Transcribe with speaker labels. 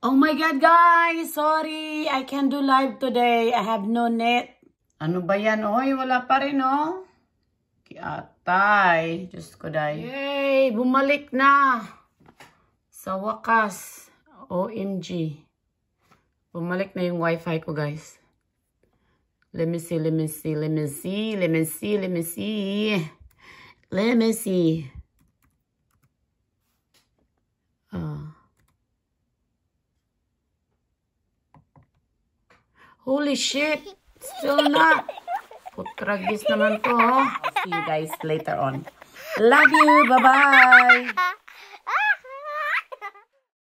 Speaker 1: Oh my God, guys! Sorry, I can't do live today. I have no net. Ano ba yan? Oy, wala pa rin, oh. Kiatay. Diyos ko, day. Yay! Bumalik na! Sa wakas. OMG. Bumalik na yung wifi ko, guys. Let me see, let me see, let me see, let me see, let me see. Let me see.
Speaker 2: Holy shit! Still not. Putragis naman to. Oh. I'll see you guys later on. Love you. Bye-bye.